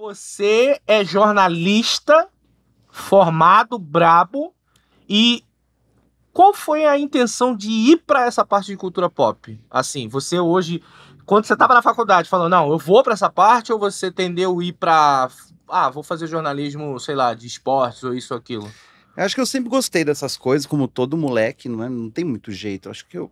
Você é jornalista formado, brabo, e qual foi a intenção de ir para essa parte de cultura pop? Assim, você hoje, quando você estava na faculdade, falou, não, eu vou para essa parte, ou você tendeu ir para, ah, vou fazer jornalismo, sei lá, de esportes ou isso ou aquilo? Eu acho que eu sempre gostei dessas coisas, como todo moleque, não é? Não tem muito jeito. Eu acho que eu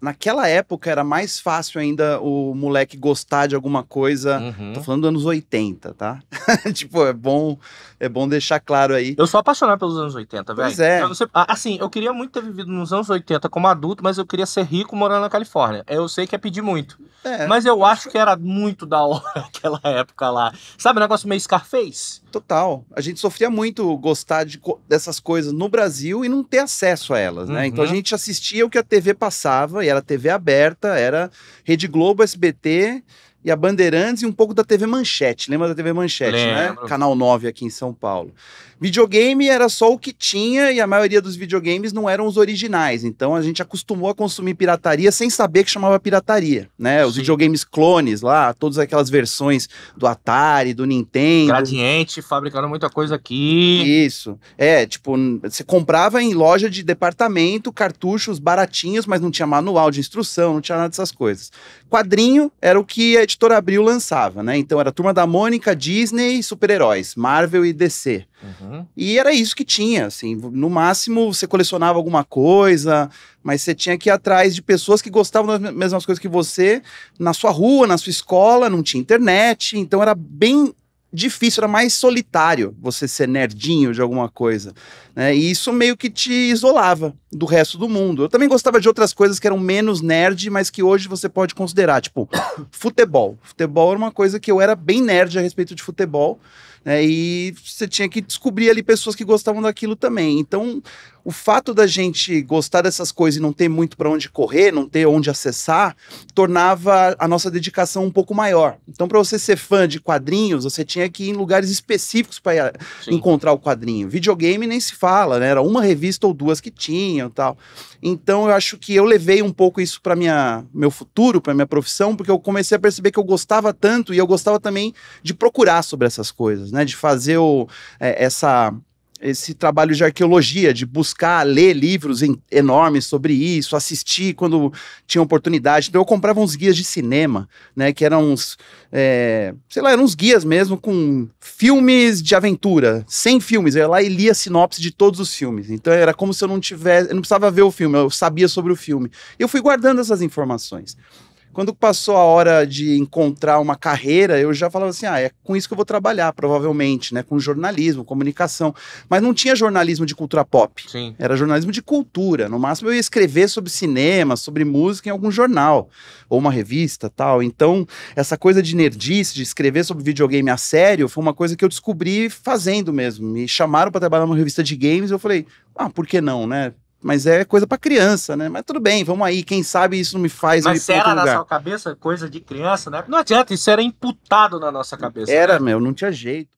naquela época era mais fácil ainda o moleque gostar de alguma coisa. Uhum. Tô falando dos anos 80, tá? tipo, é bom, é bom deixar claro aí. Eu sou apaixonado pelos anos 80, velho. Pois é. Eu sei, assim, eu queria muito ter vivido nos anos 80 como adulto, mas eu queria ser rico morando na Califórnia. Eu sei que é pedir muito. É. Mas eu acho que era muito da hora aquela época lá. Sabe, o negócio meio Scarface? Total. A gente sofria muito gostar de, dessas coisas no Brasil e não ter acesso a elas, né? Uhum. Então a uhum. gente assistia o que a TV passava, e era TV aberta, era Rede Globo, SBT, e a Bandeirantes e um pouco da TV Manchete. Lembra da TV Manchete, né? Lembro. né? Canal 9 aqui em São Paulo. Videogame era só o que tinha e a maioria dos videogames não eram os originais. Então a gente acostumou a consumir pirataria sem saber que chamava pirataria, né? Os Sim. videogames clones lá, todas aquelas versões do Atari, do Nintendo. Gradiente, fabricaram muita coisa aqui. Isso. É, tipo, você comprava em loja de departamento cartuchos baratinhos, mas não tinha manual de instrução, não tinha nada dessas coisas. Quadrinho era o que editora Abril lançava, né? Então era Turma da Mônica, Disney, super-heróis, Marvel e DC. Uhum. E era isso que tinha, assim. No máximo você colecionava alguma coisa, mas você tinha que ir atrás de pessoas que gostavam das mesmas coisas que você, na sua rua, na sua escola, não tinha internet. Então era bem difícil, era mais solitário você ser nerdinho de alguma coisa. Né? E isso meio que te isolava do resto do mundo. Eu também gostava de outras coisas que eram menos nerd, mas que hoje você pode considerar, tipo, futebol. Futebol era uma coisa que eu era bem nerd a respeito de futebol. Né? E você tinha que descobrir ali pessoas que gostavam daquilo também. Então, o fato da gente gostar dessas coisas e não ter muito para onde correr, não ter onde acessar, tornava a nossa dedicação um pouco maior. Então, para você ser fã de quadrinhos, você tinha que ir em lugares específicos para encontrar o quadrinho. Videogame nem se fala, né? Era uma revista ou duas que tinham, tal. Então, eu acho que eu levei um pouco isso para minha meu futuro, para minha profissão, porque eu comecei a perceber que eu gostava tanto e eu gostava também de procurar sobre essas coisas né? De fazer o, é, essa esse trabalho de arqueologia, de buscar ler livros em, enormes sobre isso, assistir quando tinha oportunidade. Então eu comprava uns guias de cinema, né? Que eram uns, é, sei lá, eram uns guias mesmo com filmes de aventura, 100 filmes. Eu ia lá e lia a sinopse de todos os filmes. Então era como se eu não tivesse, eu não precisava ver o filme, eu sabia sobre o filme. Eu fui guardando essas informações. Quando passou a hora de encontrar uma carreira, eu já falava assim: ah, é com isso que eu vou trabalhar, provavelmente, né? Com jornalismo, comunicação. Mas não tinha jornalismo de cultura pop. Sim. Era jornalismo de cultura. No máximo eu ia escrever sobre cinema, sobre música em algum jornal, ou uma revista tal. Então, essa coisa de nerdice, de escrever sobre videogame a sério, foi uma coisa que eu descobri fazendo mesmo. Me chamaram para trabalhar numa revista de games, eu falei: ah, por que não, né? Mas é coisa para criança, né? Mas tudo bem, vamos aí. Quem sabe isso não me faz. Mas ir era na lugar. sua cabeça coisa de criança, né? Não adianta, isso era imputado na nossa cabeça. Era, né? meu, não tinha jeito.